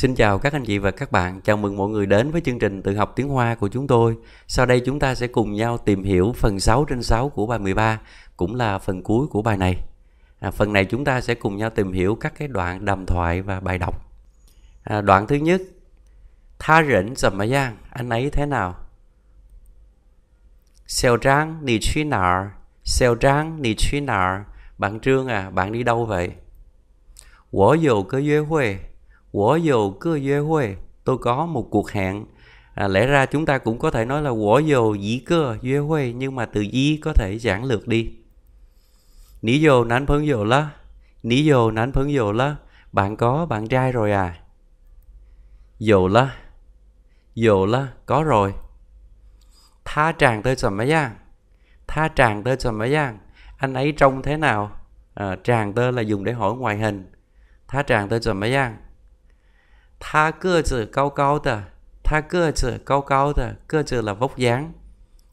Xin chào các anh chị và các bạn, chào mừng mọi người đến với chương trình tự học tiếng Hoa của chúng tôi. Sau đây chúng ta sẽ cùng nhau tìm hiểu phần 6 trên 6 của bài 13, cũng là phần cuối của bài này. À, phần này chúng ta sẽ cùng nhau tìm hiểu các cái đoạn đàm thoại và bài đọc. À, đoạn thứ nhất, Tha rỉnh dầm mà giang, anh ấy thế nào? Xèo trang, nì truy nợ, xèo trang, nì truy nợ. Bạn Trương à, bạn đi đâu vậy? Wo dầu cơ duyê huê, Wo dầu cơ duyê huê, tôi có một cuộc hẹn. À, lẽ ra chúng ta cũng có thể nói là wo dầu dĩ cơ duyê huê, nhưng mà từ gì có thể giản lược đi. Ní dầu nán phấn dầu lá, ní dầu nán phấn dầu lá, bạn có bạn trai rồi à? Dầu lá, dầu lá, có rồi. Tha tràng tới sầm mấy giang, tha tràng tới sầm mấy giang, anh ấy trông thế nào? À, tràng tơ là dùng để hỏi ngoại hình. thá tràng tơ sầm mấy giang 他个子高高的，他个子高高的，个子 là vóc dáng.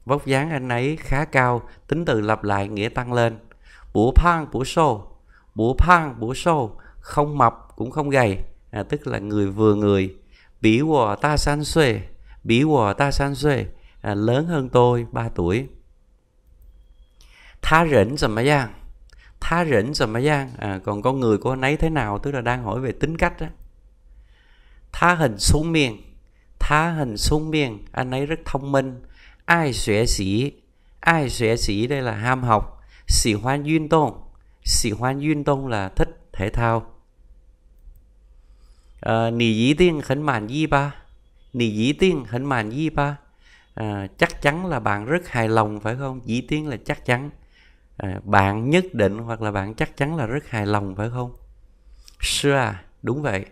Vóc dáng anh ấy khá cao, tính từ lặp lại nghĩa tăng lên. Bố phang bố sô, bố phang bố sô, không mập cũng không gầy, à, tức là người vừa người. Bỉ wò ta san xuê, bỉ wò ta san xuê, à, lớn hơn tôi 3 tuổi. Tha rỉnh mà giang, tha rỉnh mà giang, à, còn con người của anh ấy thế nào, tức là đang hỏi về tính cách đó. Thá hình xuống miền Thá hình xuống miền Anh ấy rất thông minh Ai xẻ sĩ Ai xẻ sĩ đây là ham học Sĩ hoan duyên tôn Sĩ hoan duyên tôn là thích thể thao à, Nì dĩ tiên khỉnh màn di ba Nì dĩ tiên khỉnh màn di ba à, Chắc chắn là bạn rất hài lòng phải không? Dĩ tiên là chắc chắn à, Bạn nhất định hoặc là bạn chắc chắn là rất hài lòng phải không? Sure, à, đúng vậy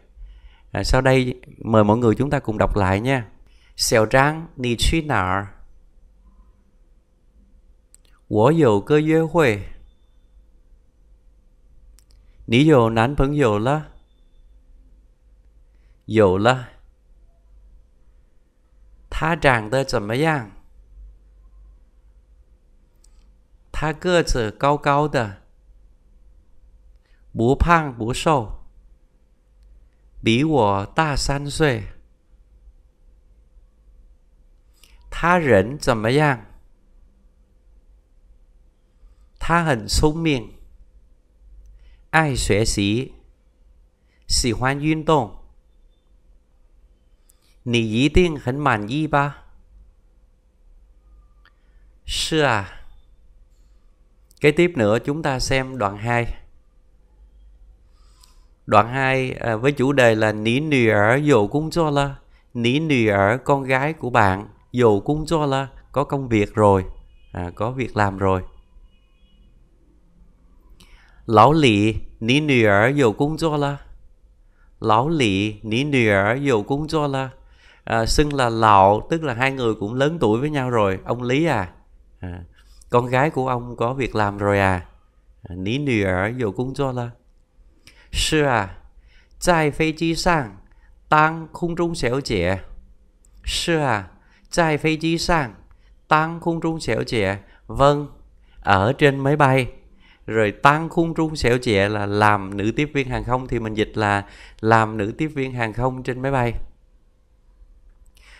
à, sau đây mời mọi người chúng ta cùng đọc lại nha xèo trang ni truy nà wo dầu cơ yue huê Nì dầu nán phấn dầu la Dầu la Tha trạng tơ chậm mấy dạng Tha cơ trở cao cao tơ Bú phang bú sâu 比我大三岁。他人怎么样？他很聪明，爱学习，喜欢运动。你一定很满意吧？是啊. Kế tiếp nữa chúng ta xem đoạn 2. Đoạn 2 à, với chủ đề là Ní nữ ở dụ cung cho là Ní nữ ở con gái của bạn Dụ cung cho là có công việc rồi à, Có việc làm rồi Lão lị Ní nữ ở dụ cung cho là Lão lị Ní nữ ở dụ cung cho là à, Xưng là lão Tức là hai người cũng lớn tuổi với nhau rồi Ông Lý à, à con gái của ông có việc làm rồi à, à Ní nữ ở dụ cung cho là 是啊，在飞机上当空中小姐。是啊，在飞机上当空中小姐。Vâng, à, à, ở trên máy bay. Rồi tăng khung trung xẻo trẻ là làm nữ tiếp viên hàng không thì mình dịch là làm nữ tiếp viên hàng không trên máy bay.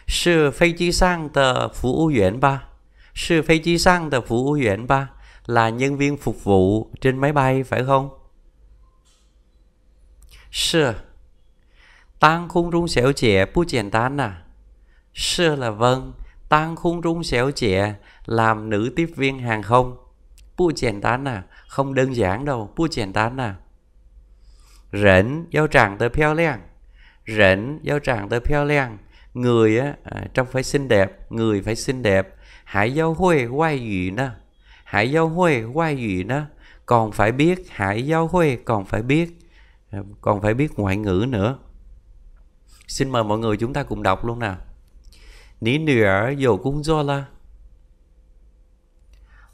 Sư phi chi sang tờ phụ ưu duyện ba. Sư phi chi sang tờ phụ ưu duyện ba là nhân viên phục vụ trên máy bay phải không? 是，tăng là vâng, làm nữ tiếp viên hàng không. À, không đơn giản đâu, bu à. giao trạng tới phiêu len. Rỉnh giao trạng tới phiêu len. Người á, à, trong phải xinh đẹp, người phải xinh đẹp. Hãy giao huê quay gì nè. Hãy giao huê quay gì nè. Còn phải biết, hãy giao huê còn phải biết còn phải biết ngoại ngữ nữa xin mời mọi người chúng ta cùng đọc luôn nào ní nữ dầu cũng do la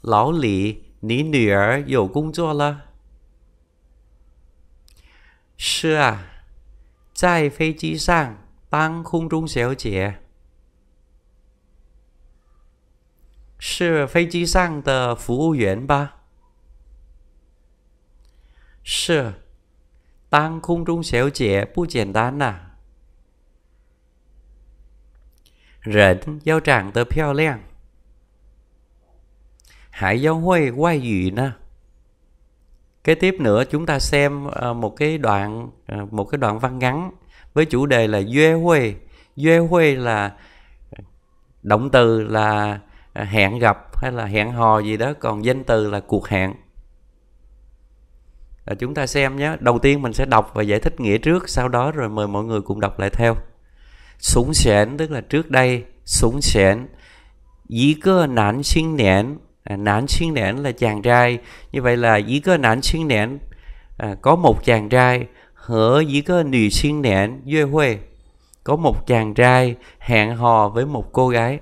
lão lì ní nữ dầu cũng do la sư à tại phi chí sang tăng khung trung xéo trẻ sư phi chí sang tờ phú yên ba sư 当空中小姐不简单呐、啊！人要长得漂亮，hãy giáo huê ngoại ngữ nè. Kế tiếp nữa chúng ta xem ờ, một cái đoạn ờ, một cái đoạn văn ngắn với chủ đề là duê huê. Duê huê là động từ là hẹn gặp hay là hẹn hò gì đó, còn danh từ là cuộc hẹn à, chúng ta xem nhé đầu tiên mình sẽ đọc và giải thích nghĩa trước sau đó rồi mời mọi người cùng đọc lại theo súng xẻn tức là trước đây súng xẻn dĩ cơ nản sinh nén à, nản sinh nén là chàng trai như vậy là dĩ cơ nản sinh nén à, có một chàng trai hở dĩ cơ nữ sinh nén duy huê có một chàng trai hẹn hò với một cô gái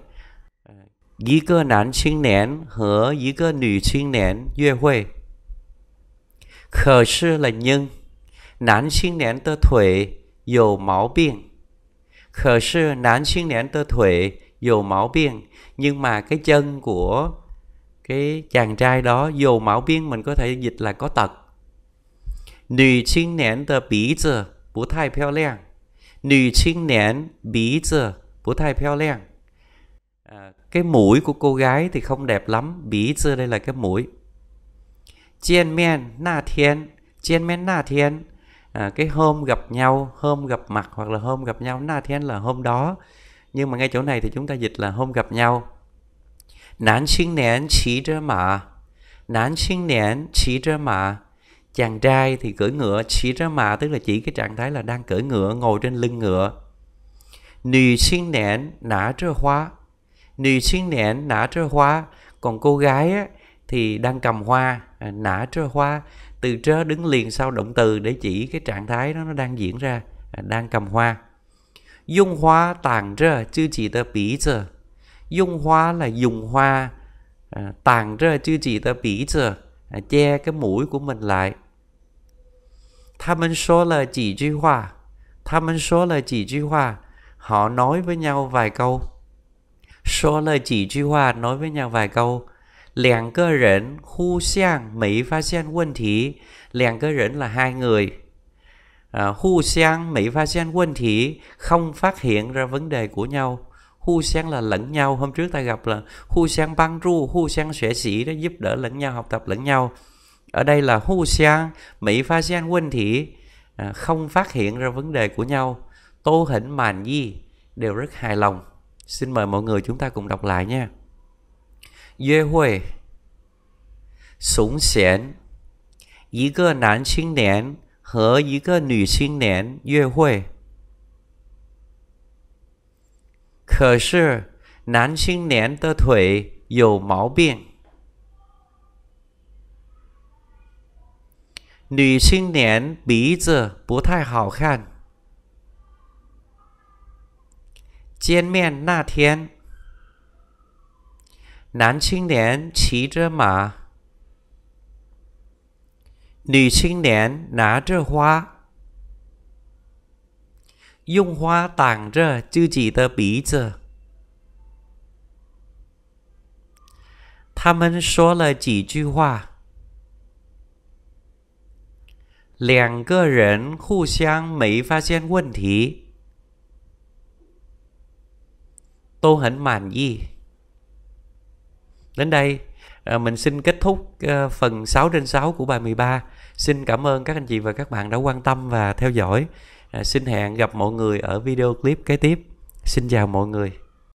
à, dĩ cơ nản sinh nén hở dĩ cơ nữ sinh nén duy huê khờ sư là nhân nán sinh nén nhưng mà cái chân của cái chàng trai đó dù máu biên mình có thể dịch là có tật nữ sinh nén tơ bí giờ bố thai peo leng nữ sinh nén bí giờ bố thai peo leng à, cái mũi của cô gái thì không đẹp lắm bí giờ đây là cái mũi men na thiên men na à, cái hôm gặp nhau hôm gặp mặt hoặc là hôm gặp nhau na thiên là hôm đó nhưng mà ngay chỗ này thì chúng ta dịch là hôm gặp nhau nán sinh nén chỉ trơ mạ nán sinh nén chỉ trơ mạ chàng trai thì cưỡi ngựa chỉ trơ mạ tức là chỉ cái trạng thái là đang cưỡi ngựa ngồi trên lưng ngựa nữ sinh nén nã trơ hoa nữ sinh nén nã trơ hoa còn cô gái á, thì đang cầm hoa à, nã trơ hoa từ trơ đứng liền sau động từ để chỉ cái trạng thái đó nó đang diễn ra à, đang cầm hoa dung hoa tàn trơ chứ chỉ tờ bí chờ dung hoa là dùng hoa à, tàn trơ chứ chỉ tờ bí chờ che cái mũi của mình lại Tha mình số là chỉ duy hoa Tha mình số là chỉ duy hoa Họ nói với nhau vài câu Số là chỉ duy hoa nói với nhau vài câu 两个人互相没发现问题，两个人 là hai người. À, hu xiang phát hiện không phát hiện ra vấn đề của nhau，互相 là lẫn nhau hôm trước ta gặp là để giúp đỡ lẫn nhau học tập lẫn nhau ở đây là phát hiện không phát hiện ra vấn đề của nhau tô hỉnh màn di đều rất hài lòng xin mời mọi người chúng ta cùng đọc lại nha 约会，熊贤，一个男青年和一个女青年约会。可是，男青年的腿有毛病，女青年鼻子不太好看。见面那天。男青年骑着马，女青年拿着花，用花挡着自己的鼻子。他们说了几句话，两个人互相没发现问题，都很满意。Đến đây à, mình xin kết thúc à, phần 6 trên 6 của bài 13. Xin cảm ơn các anh chị và các bạn đã quan tâm và theo dõi. À, xin hẹn gặp mọi người ở video clip kế tiếp. Xin chào mọi người.